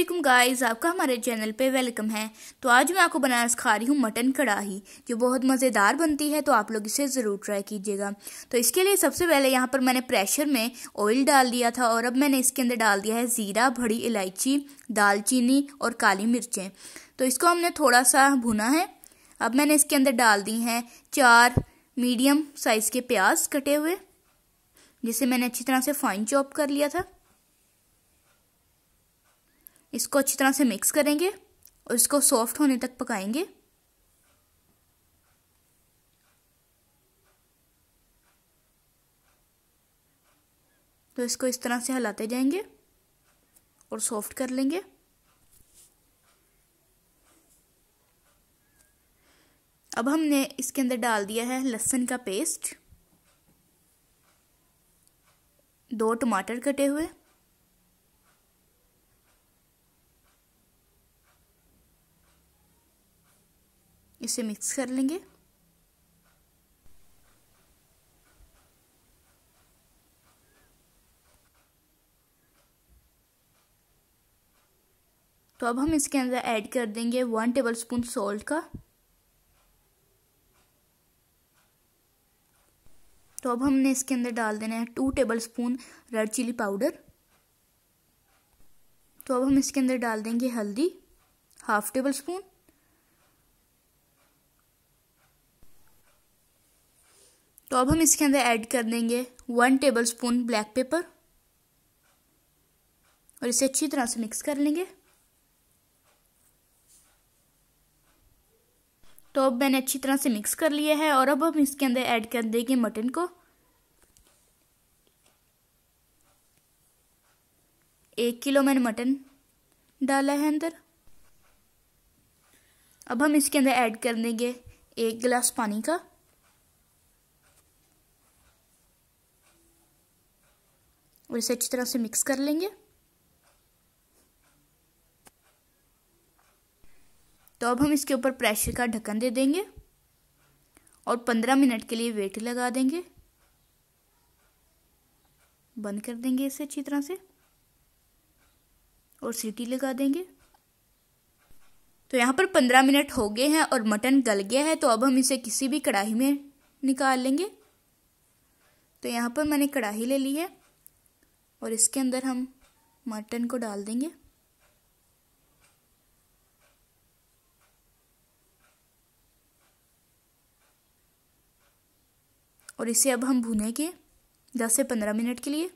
Aslam guys आपका हमारे channel पे वेलकम है तो आज मैं आपको बनाना सिखा रही हूँ मटन कढ़ाई जो बहुत मज़ेदार बनती है तो आप लोग इसे ज़रूर ट्राई कीजिएगा तो इसके लिए सबसे पहले यहाँ पर मैंने प्रेशर में ऑयल डाल दिया था और अब मैंने इसके अंदर डाल दिया है ज़ीरा भड़ी इलायची दालचीनी और काली मिर्चें तो इसको हमने थोड़ा सा भुना है अब मैंने इसके अंदर डाल दी हैं चार मीडियम साइज़ के प्याज कटे हुए जिसे मैंने अच्छी तरह से फाइन चॉप कर लिया था इसको अच्छी तरह से मिक्स करेंगे और इसको सॉफ्ट होने तक पकाएंगे तो इसको इस तरह से हिलाते जाएंगे और सॉफ्ट कर लेंगे अब हमने इसके अंदर डाल दिया है लहसुन का पेस्ट दो टमाटर कटे हुए इसे मिक्स कर लेंगे तो अब हम इसके अंदर ऐड कर देंगे वन टेबलस्पून सॉल्ट का तो अब हमने इसके अंदर डाल देना है two tablespoon red chili powder तो अब हम इसके अंदर डाल देंगे हल्दी हाफ टेबल स्पून तो अब हम इसके अंदर ऐड कर देंगे one tablespoon black pepper और इसे अच्छी तरह से मिक्स कर लेंगे तो अब मैंने अच्छी तरह से मिक्स कर लिया है और अब हम इसके अंदर ऐड कर देंगे मटन को एक किलो मैंने मटन डाला है अंदर अब हम इसके अंदर ऐड कर देंगे एक गिलास पानी का और इसे अच्छी तरह से मिक्स कर लेंगे तो अब हम इसके ऊपर प्रेशर का ढक्कन दे देंगे और पंद्रह मिनट के लिए वेट लगा देंगे बंद कर देंगे इसे अच्छी तरह से और सीटी लगा देंगे तो यहाँ पर पंद्रह मिनट हो गए हैं और मटन गल गया है तो अब हम इसे किसी भी कढ़ाई में निकाल लेंगे तो यहाँ पर मैंने कढ़ाई ले ली है और इसके अंदर हम मटन को डाल देंगे और इसे अब हम भुनेंगे दस से पंद्रह मिनट के लिए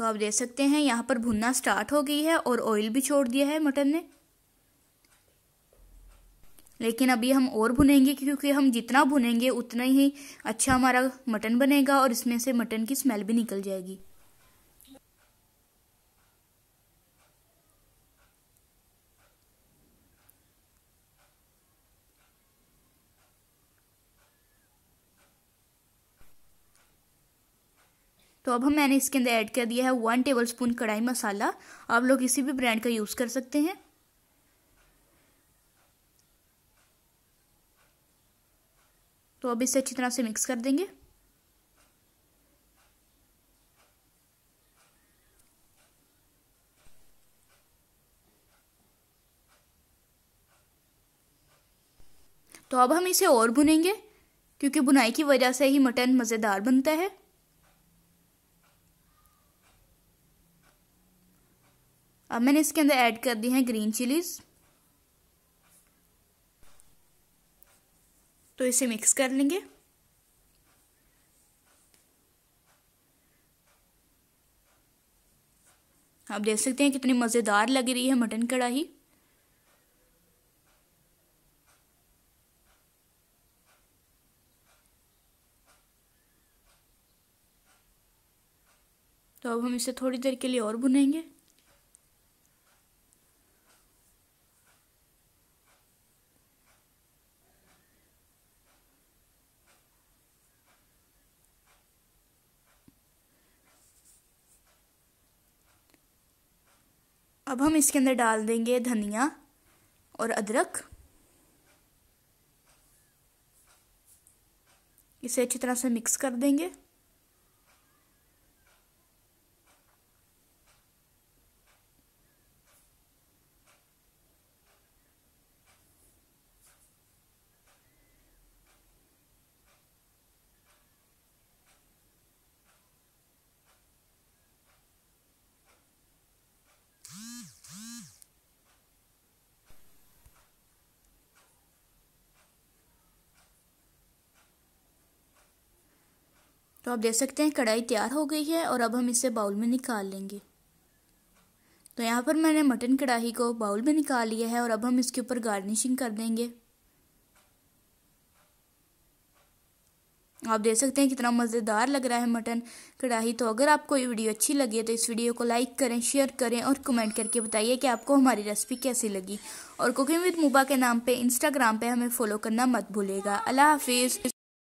तो आप देख सकते हैं यहाँ पर भुनना स्टार्ट हो गई है और ऑयल भी छोड़ दिया है मटन ने लेकिन अभी हम और भुनेंगे क्योंकि हम जितना भुनेंगे उतना ही अच्छा हमारा मटन बनेगा और इसमें से मटन की स्मेल भी निकल जाएगी तो अब हम मैंने इसके अंदर ऐड कर दिया है वन टेबल स्पून कढ़ाई मसाला आप लोग किसी भी ब्रांड का यूज़ कर सकते हैं तो अब इसे अच्छी तरह से मिक्स कर देंगे तो अब हम इसे और भुनेंगे क्योंकि बुनाई की वजह से ही मटन मज़ेदार बनता है अब मैंने इसके अंदर ऐड कर दी है ग्रीन चिलीज तो इसे मिक्स कर लेंगे आप देख सकते हैं कितनी मज़ेदार लग रही है मटन कढ़ाई तो अब हम इसे थोड़ी देर के लिए और भुनेंगे अब हम इसके अंदर डाल देंगे धनिया और अदरक इसे अच्छी तरह से मिक्स कर देंगे तो आप देख सकते हैं कढ़ाई तैयार हो गई है और अब हम इसे बाउल में निकाल लेंगे तो यहाँ पर मैंने मटन कढ़ाई को बाउल में निकाल लिया है और अब हम इसके ऊपर गार्निशिंग कर देंगे आप देख सकते हैं कितना मज़ेदार लग रहा है मटन कढ़ाई तो अगर आपको ये वीडियो अच्छी लगी है तो इस वीडियो को लाइक करें शेयर करें और कमेंट करके बताइए कि आपको हमारी रेसिपी कैसी लगी और कुकिंग विद मुबा के नाम पे इंस्टाग्राम पे हमें फॉलो करना मत भूलेगा अल्लाह हाफिज़